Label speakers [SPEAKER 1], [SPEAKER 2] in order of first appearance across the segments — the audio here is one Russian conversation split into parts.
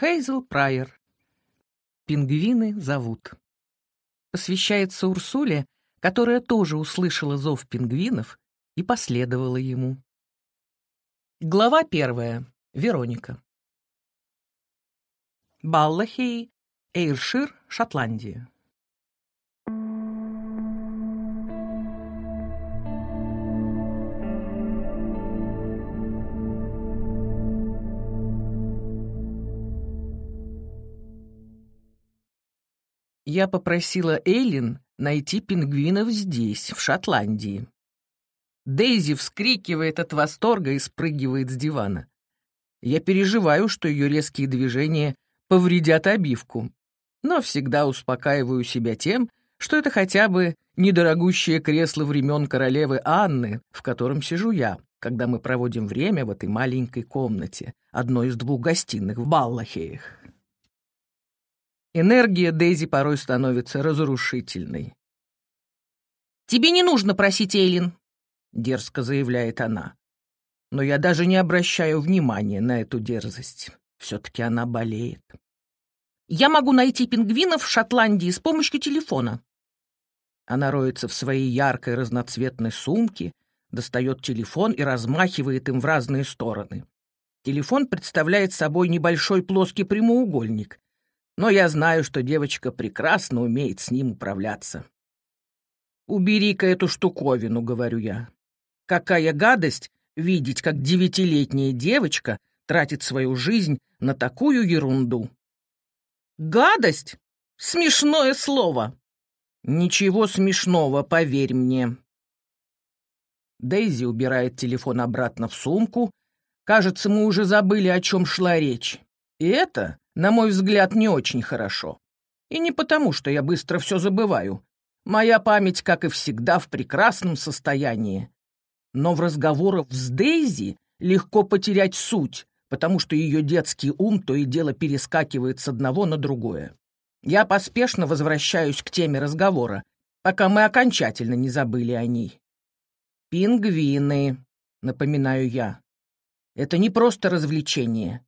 [SPEAKER 1] Хейзел Прайер. «Пингвины зовут». Посвящается Урсуле, которая тоже услышала зов пингвинов и последовала ему. Глава первая. Вероника. Баллахей, Эйршир, Шотландия. я попросила Эйлин найти пингвинов здесь, в Шотландии. Дейзи вскрикивает от восторга и спрыгивает с дивана. Я переживаю, что ее резкие движения повредят обивку, но всегда успокаиваю себя тем, что это хотя бы недорогущее кресло времен королевы Анны, в котором сижу я, когда мы проводим время в этой маленькой комнате, одной из двух гостиных в Баллахеях. Энергия Дейзи порой становится разрушительной. «Тебе не нужно просить Эйлин», — дерзко заявляет она. Но я даже не обращаю внимания на эту дерзость. Все-таки она болеет. «Я могу найти пингвинов в Шотландии с помощью телефона». Она роется в своей яркой разноцветной сумке, достает телефон и размахивает им в разные стороны. Телефон представляет собой небольшой плоский прямоугольник, но я знаю, что девочка прекрасно умеет с ним управляться. «Убери-ка эту штуковину», — говорю я. «Какая гадость видеть, как девятилетняя девочка тратит свою жизнь на такую ерунду». «Гадость? Смешное слово!» «Ничего смешного, поверь мне». Дейзи убирает телефон обратно в сумку. Кажется, мы уже забыли, о чем шла речь. И это на мой взгляд, не очень хорошо. И не потому, что я быстро все забываю. Моя память, как и всегда, в прекрасном состоянии. Но в разговорах с Дейзи легко потерять суть, потому что ее детский ум то и дело перескакивает с одного на другое. Я поспешно возвращаюсь к теме разговора, пока мы окончательно не забыли о ней. «Пингвины», — напоминаю я. «Это не просто развлечение.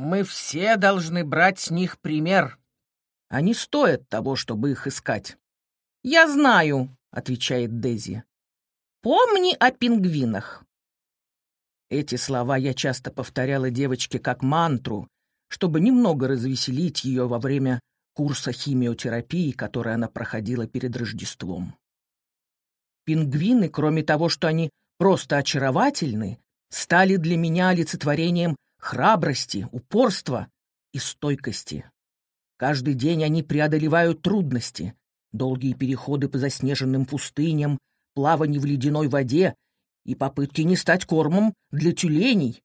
[SPEAKER 1] Мы все должны брать с них пример. Они стоят того, чтобы их искать. Я знаю, отвечает Дези. Помни о пингвинах. Эти слова я часто повторяла девочке как мантру, чтобы немного развеселить ее во время курса химиотерапии, который она проходила перед Рождеством. Пингвины, кроме того, что они просто очаровательны, стали для меня олицетворением храбрости, упорства и стойкости. Каждый день они преодолевают трудности, долгие переходы по заснеженным пустыням, плавание в ледяной воде и попытки не стать кормом для тюленей,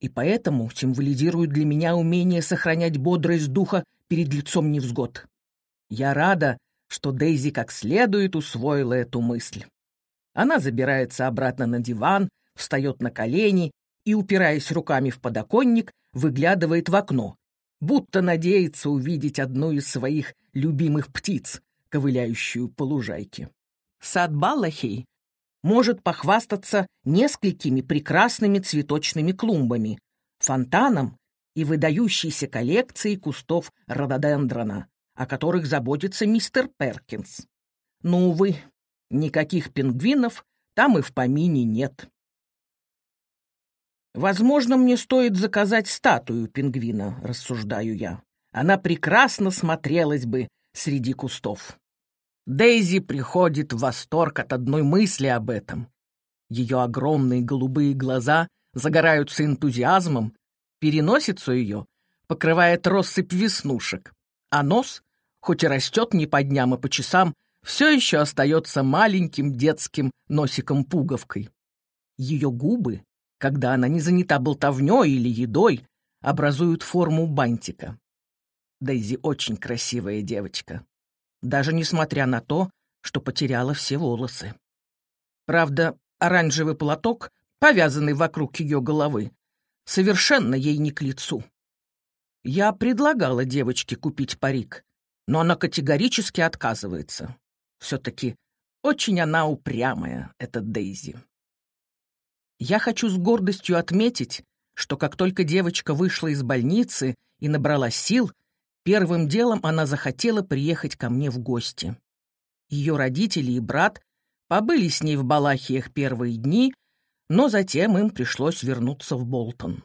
[SPEAKER 1] и поэтому символизируют для меня умение сохранять бодрость духа перед лицом невзгод. Я рада, что Дейзи как следует усвоила эту мысль. Она забирается обратно на диван, встает на колени и, упираясь руками в подоконник, выглядывает в окно, будто надеется увидеть одну из своих любимых птиц, ковыляющую по лужайке. Сад Баллахей может похвастаться несколькими прекрасными цветочными клумбами, фонтаном и выдающейся коллекцией кустов рододендрона, о которых заботится мистер Перкинс. Но, ну, увы, никаких пингвинов там и в помине нет. Возможно, мне стоит заказать статую пингвина, рассуждаю я. Она прекрасно смотрелась бы среди кустов. Дейзи приходит в восторг от одной мысли об этом. Ее огромные голубые глаза загораются энтузиазмом, переносицу ее покрывает россыпь веснушек, а нос, хоть и растет не по дням и а по часам, все еще остается маленьким детским носиком-пуговкой. Ее губы когда она не занята болтовнёй или едой, образуют форму бантика. Дейзи очень красивая девочка, даже несмотря на то, что потеряла все волосы. Правда, оранжевый платок, повязанный вокруг ее головы, совершенно ей не к лицу. Я предлагала девочке купить парик, но она категорически отказывается. Все-таки очень она упрямая, эта Дейзи. Я хочу с гордостью отметить, что как только девочка вышла из больницы и набрала сил, первым делом она захотела приехать ко мне в гости. Ее родители и брат побыли с ней в Балахиях первые дни, но затем им пришлось вернуться в Болтон.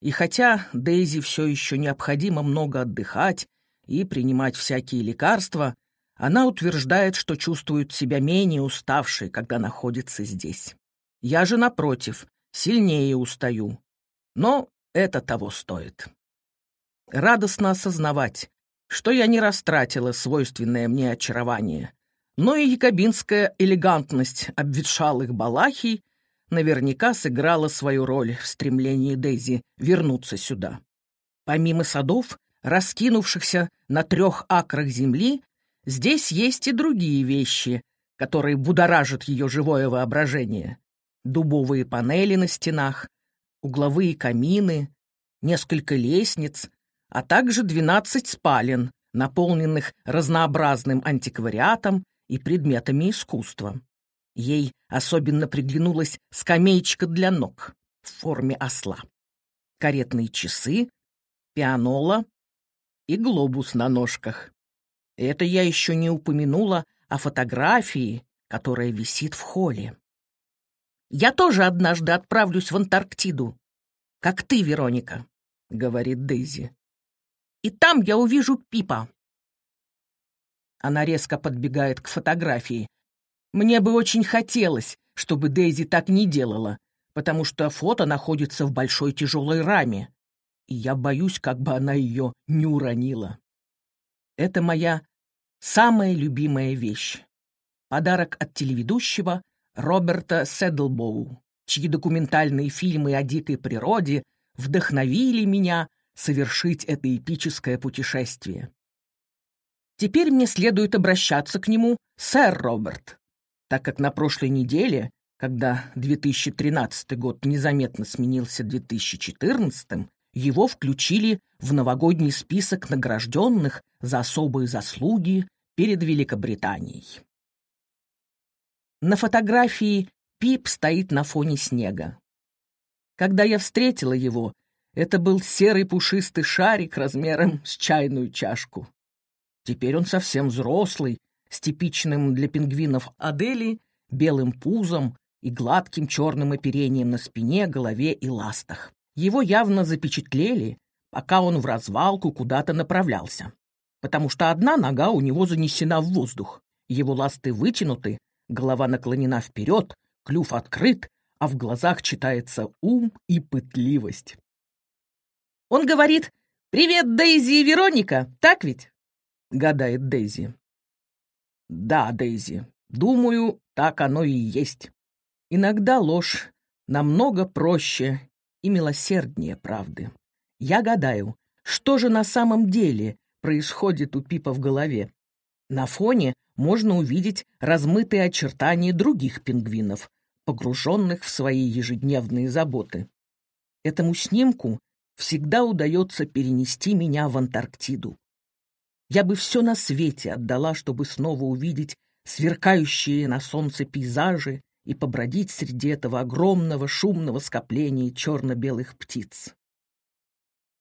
[SPEAKER 1] И хотя Дейзи все еще необходимо много отдыхать и принимать всякие лекарства, она утверждает, что чувствует себя менее уставшей, когда находится здесь. Я же, напротив, сильнее устаю. Но это того стоит. Радостно осознавать, что я не растратила свойственное мне очарование, но и якобинская элегантность обветшалых балахий наверняка сыграла свою роль в стремлении Дейзи вернуться сюда. Помимо садов, раскинувшихся на трех акрах земли, здесь есть и другие вещи, которые будоражат ее живое воображение. Дубовые панели на стенах, угловые камины, несколько лестниц, а также 12 спален, наполненных разнообразным антиквариатом и предметами искусства. Ей особенно приглянулась скамеечка для ног в форме осла, каретные часы, пианола и глобус на ножках. Это я еще не упомянула о фотографии, которая висит в холле. Я тоже однажды отправлюсь в Антарктиду, как ты, Вероника, — говорит Дейзи. И там я увижу Пипа. Она резко подбегает к фотографии. Мне бы очень хотелось, чтобы Дейзи так не делала, потому что фото находится в большой тяжелой раме, и я боюсь, как бы она ее не уронила. Это моя самая любимая вещь. Подарок от телеведущего Роберта Седлбоу, чьи документальные фильмы о дикой природе вдохновили меня совершить это эпическое путешествие. Теперь мне следует обращаться к нему «Сэр Роберт», так как на прошлой неделе, когда 2013 год незаметно сменился 2014, его включили в новогодний список награжденных за особые заслуги перед Великобританией. На фотографии Пип стоит на фоне снега. Когда я встретила его, это был серый пушистый шарик размером с чайную чашку. Теперь он совсем взрослый, с типичным для пингвинов Адели белым пузом и гладким черным оперением на спине, голове и ластах. Его явно запечатлели, пока он в развалку куда-то направлялся, потому что одна нога у него занесена в воздух, его ласты вытянуты, Голова наклонена вперед, клюв открыт, а в глазах читается ум и пытливость. Он говорит «Привет, Дейзи и Вероника, так ведь?» — гадает Дейзи. «Да, Дейзи, думаю, так оно и есть. Иногда ложь намного проще и милосерднее правды. Я гадаю, что же на самом деле происходит у Пипа в голове, на фоне можно увидеть размытые очертания других пингвинов, погруженных в свои ежедневные заботы. Этому снимку всегда удается перенести меня в Антарктиду. Я бы все на свете отдала, чтобы снова увидеть сверкающие на солнце пейзажи и побродить среди этого огромного шумного скопления черно-белых птиц.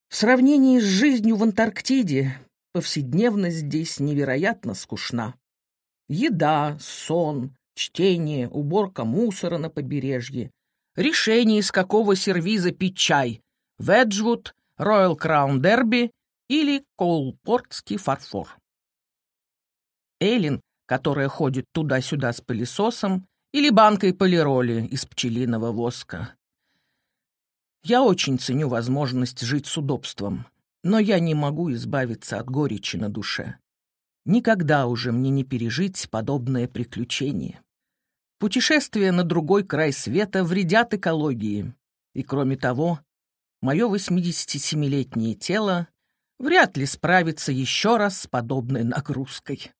[SPEAKER 1] В сравнении с жизнью в Антарктиде повседневность здесь невероятно скучна. Еда, сон, чтение, уборка мусора на побережье, решение, из какого сервиза пить чай – Веджвуд, Роял Краун Дерби или Коулпортский фарфор. Эллен, которая ходит туда-сюда с пылесосом, или банкой полироли из пчелиного воска. Я очень ценю возможность жить с удобством, но я не могу избавиться от горечи на душе. Никогда уже мне не пережить подобное приключение. Путешествия на другой край света вредят экологии. И кроме того, мое 87-летнее тело вряд ли справится еще раз с подобной нагрузкой.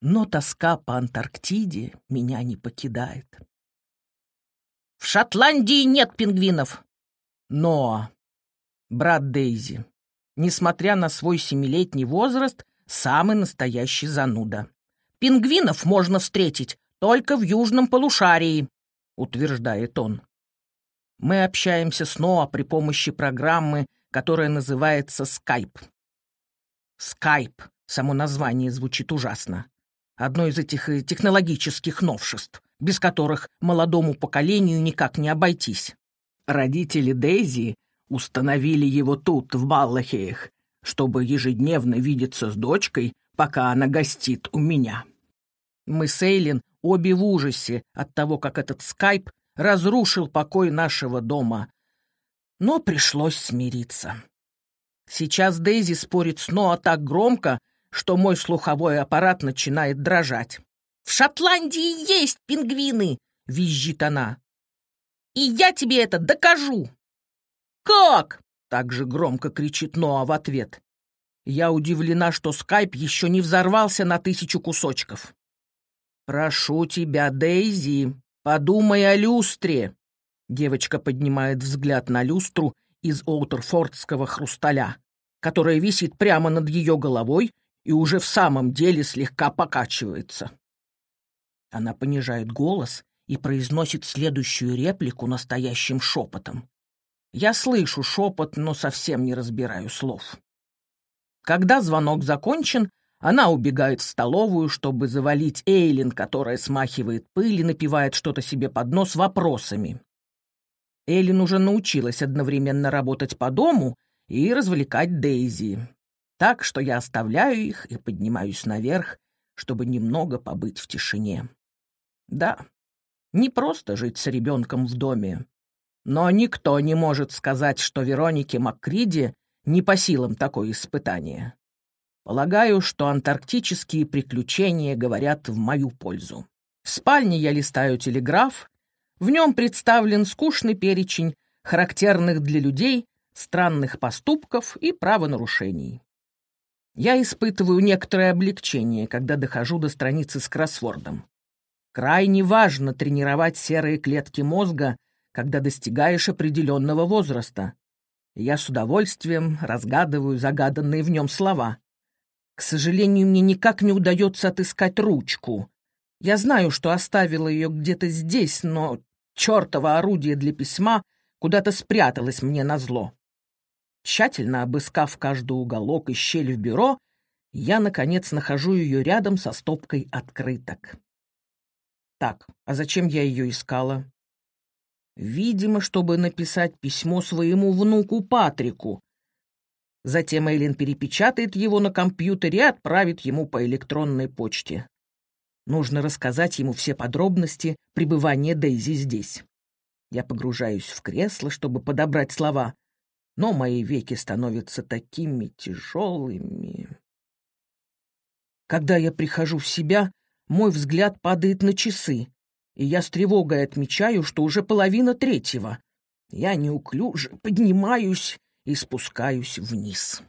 [SPEAKER 1] Но тоска по Антарктиде меня не покидает. «В Шотландии нет пингвинов!» «Но...» «Брат Дейзи, несмотря на свой семилетний возраст, самый настоящий зануда. «Пингвинов можно встретить только в южном полушарии», — утверждает он. Мы общаемся снова при помощи программы, которая называется Skype. Skype. само название звучит ужасно. Одно из этих э, технологических новшеств, без которых молодому поколению никак не обойтись. Родители Дейзи Установили его тут, в Баллахеях, чтобы ежедневно видеться с дочкой, пока она гостит у меня. Мы с Эйлин обе в ужасе от того, как этот скайп разрушил покой нашего дома. Но пришлось смириться. Сейчас Дейзи спорит с Ноа так громко, что мой слуховой аппарат начинает дрожать. «В Шотландии есть пингвины!» — визжит она. «И я тебе это докажу!» «Как?» — также громко кричит Ноа в ответ. Я удивлена, что скайп еще не взорвался на тысячу кусочков. «Прошу тебя, Дейзи, подумай о люстре!» Девочка поднимает взгляд на люстру из Оутерфордского хрусталя, которая висит прямо над ее головой и уже в самом деле слегка покачивается. Она понижает голос и произносит следующую реплику настоящим шепотом. Я слышу шепот, но совсем не разбираю слов. Когда звонок закончен, она убегает в столовую, чтобы завалить Эйлин, которая смахивает пыль и напивает что-то себе под нос вопросами. Эйлин уже научилась одновременно работать по дому и развлекать Дейзи. Так что я оставляю их и поднимаюсь наверх, чтобы немного побыть в тишине. Да, не просто жить с ребенком в доме. Но никто не может сказать, что Веронике Маккриди не по силам такое испытание. Полагаю, что антарктические приключения говорят в мою пользу. В спальне я листаю телеграф. В нем представлен скучный перечень характерных для людей странных поступков и правонарушений. Я испытываю некоторое облегчение, когда дохожу до страницы с кроссвордом. Крайне важно тренировать серые клетки мозга когда достигаешь определенного возраста. Я с удовольствием разгадываю загаданные в нем слова. К сожалению, мне никак не удается отыскать ручку. Я знаю, что оставила ее где-то здесь, но чертово орудие для письма куда-то спряталось мне на зло. Тщательно обыскав каждый уголок и щель в бюро, я, наконец, нахожу ее рядом со стопкой открыток. Так, а зачем я ее искала? видимо, чтобы написать письмо своему внуку Патрику. Затем Эйлин перепечатает его на компьютере и отправит ему по электронной почте. Нужно рассказать ему все подробности пребывания Дейзи здесь. Я погружаюсь в кресло, чтобы подобрать слова, но мои веки становятся такими тяжелыми. Когда я прихожу в себя, мой взгляд падает на часы и я с тревогой отмечаю, что уже половина третьего. Я неуклюже поднимаюсь и спускаюсь вниз.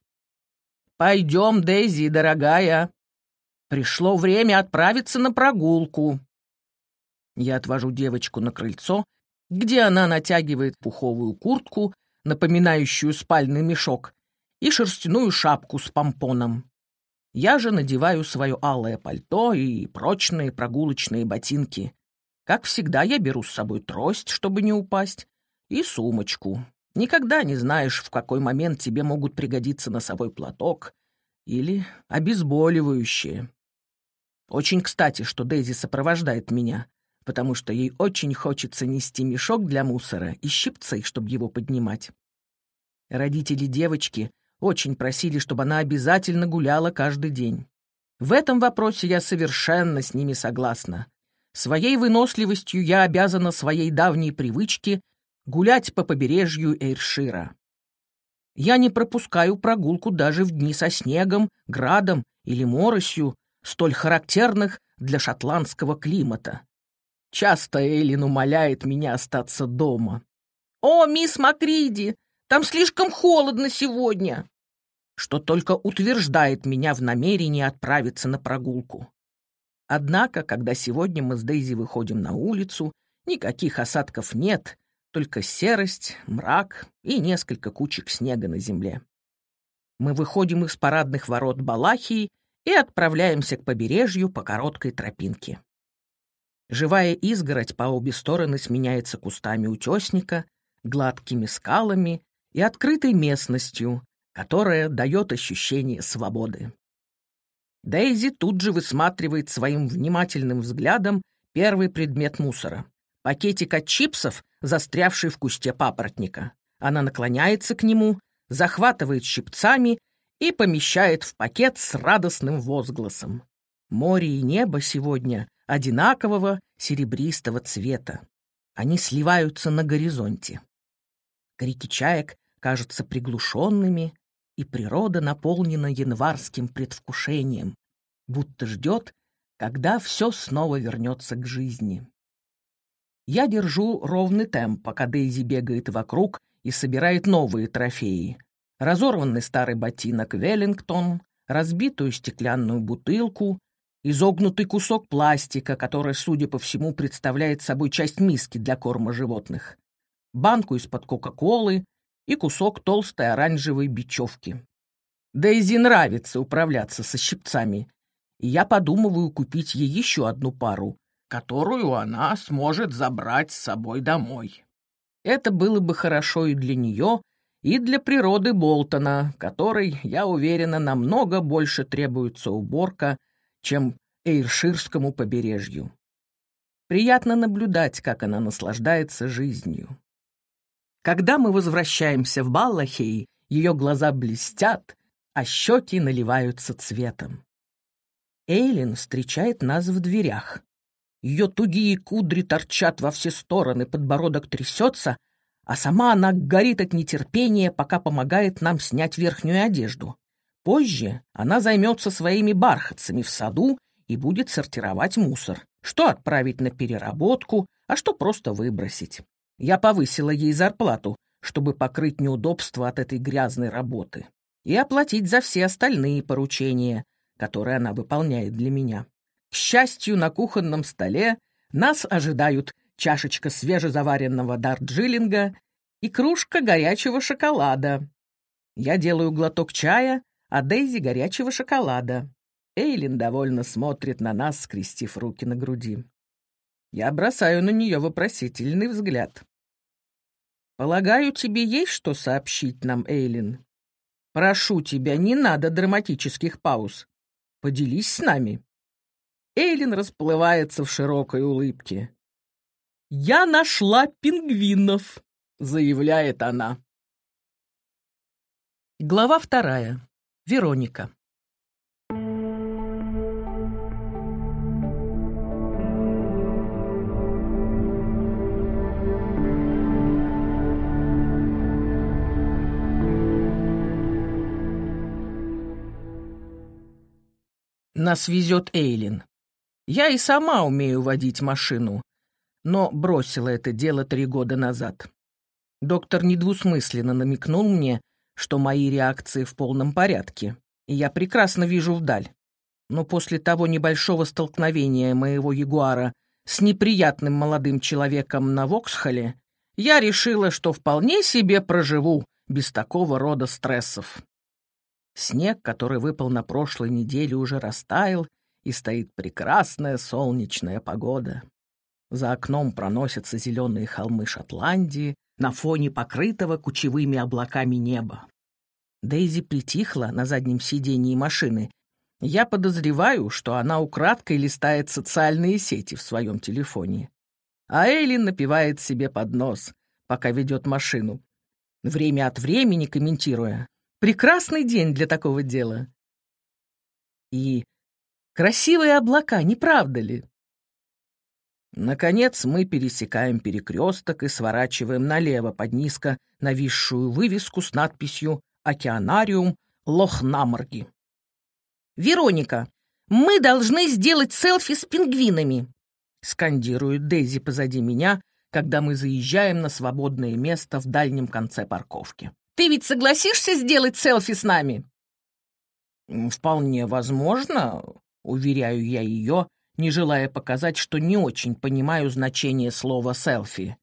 [SPEAKER 1] «Пойдем, Дейзи, дорогая. Пришло время отправиться на прогулку». Я отвожу девочку на крыльцо, где она натягивает пуховую куртку, напоминающую спальный мешок, и шерстяную шапку с помпоном. Я же надеваю свое алое пальто и прочные прогулочные ботинки. Как всегда, я беру с собой трость, чтобы не упасть, и сумочку. Никогда не знаешь, в какой момент тебе могут пригодиться носовой платок или обезболивающее. Очень кстати, что Дейзи сопровождает меня, потому что ей очень хочется нести мешок для мусора и щипцы, чтобы его поднимать. Родители девочки очень просили, чтобы она обязательно гуляла каждый день. В этом вопросе я совершенно с ними согласна. Своей выносливостью я обязана своей давней привычке гулять по побережью Эйршира. Я не пропускаю прогулку даже в дни со снегом, градом или моросью, столь характерных для шотландского климата. Часто Эйлин умоляет меня остаться дома. «О, мисс Макриди, там слишком холодно сегодня!» что только утверждает меня в намерении отправиться на прогулку. Однако, когда сегодня мы с Дейзи выходим на улицу, никаких осадков нет, только серость, мрак и несколько кучек снега на земле. Мы выходим из парадных ворот Балахии и отправляемся к побережью по короткой тропинке. Живая изгородь по обе стороны сменяется кустами утесника, гладкими скалами и открытой местностью, которая дает ощущение свободы. Дейзи тут же высматривает своим внимательным взглядом первый предмет мусора. Пакетик от чипсов, застрявший в кусте папоротника. Она наклоняется к нему, захватывает щипцами и помещает в пакет с радостным возгласом. Море и небо сегодня одинакового серебристого цвета. Они сливаются на горизонте. Крики чаек кажутся приглушенными, и природа наполнена январским предвкушением, будто ждет, когда все снова вернется к жизни. Я держу ровный темп, пока Дейзи бегает вокруг и собирает новые трофеи. Разорванный старый ботинок Веллингтон, разбитую стеклянную бутылку, изогнутый кусок пластика, который, судя по всему, представляет собой часть миски для корма животных, банку из-под Кока-Колы, и кусок толстой оранжевой бечевки. Дейзи нравится управляться со щипцами, и я подумываю купить ей еще одну пару, которую она сможет забрать с собой домой. Это было бы хорошо и для нее, и для природы Болтона, которой, я уверена, намного больше требуется уборка, чем Эйрширскому побережью. Приятно наблюдать, как она наслаждается жизнью. Когда мы возвращаемся в Баллахей, ее глаза блестят, а щеки наливаются цветом. Эйлин встречает нас в дверях. Ее тугие кудри торчат во все стороны, подбородок трясется, а сама она горит от нетерпения, пока помогает нам снять верхнюю одежду. Позже она займется своими бархатцами в саду и будет сортировать мусор. Что отправить на переработку, а что просто выбросить. Я повысила ей зарплату, чтобы покрыть неудобства от этой грязной работы и оплатить за все остальные поручения, которые она выполняет для меня. К счастью, на кухонном столе нас ожидают чашечка свежезаваренного дарджилинга и кружка горячего шоколада. Я делаю глоток чая, а Дейзи — горячего шоколада. Эйлин довольно смотрит на нас, скрестив руки на груди. Я бросаю на нее вопросительный взгляд. «Полагаю, тебе есть что сообщить нам, Эйлин? Прошу тебя, не надо драматических пауз. Поделись с нами». Эйлин расплывается в широкой улыбке. «Я нашла пингвинов», — заявляет она. Глава вторая. Вероника. Нас везет Эйлин. Я и сама умею водить машину, но бросила это дело три года назад. Доктор недвусмысленно намекнул мне, что мои реакции в полном порядке, и я прекрасно вижу вдаль. Но после того небольшого столкновения моего ягуара с неприятным молодым человеком на Воксхоле, я решила, что вполне себе проживу без такого рода стрессов. Снег, который выпал на прошлой неделе, уже растаял, и стоит прекрасная солнечная погода. За окном проносятся зеленые холмы Шотландии на фоне покрытого кучевыми облаками неба. Дейзи притихла на заднем сидении машины. Я подозреваю, что она украдкой листает социальные сети в своем телефоне. А Эйлин напивает себе под нос, пока ведет машину, время от времени комментируя. Прекрасный день для такого дела. И красивые облака, не правда ли? Наконец мы пересекаем перекресток и сворачиваем налево под низко нависшую вывеску с надписью «Океанариум Лохнаморги». «Вероника, мы должны сделать селфи с пингвинами», — скандирует Дейзи позади меня, когда мы заезжаем на свободное место в дальнем конце парковки. Ты ведь согласишься сделать селфи с нами?» «Вполне возможно», — уверяю я ее, не желая показать, что не очень понимаю значение слова «селфи».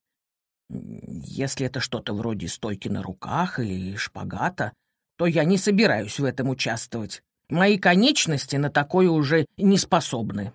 [SPEAKER 1] «Если это что-то вроде стойки на руках или шпагата, то я не собираюсь в этом участвовать. Мои конечности на такое уже не способны».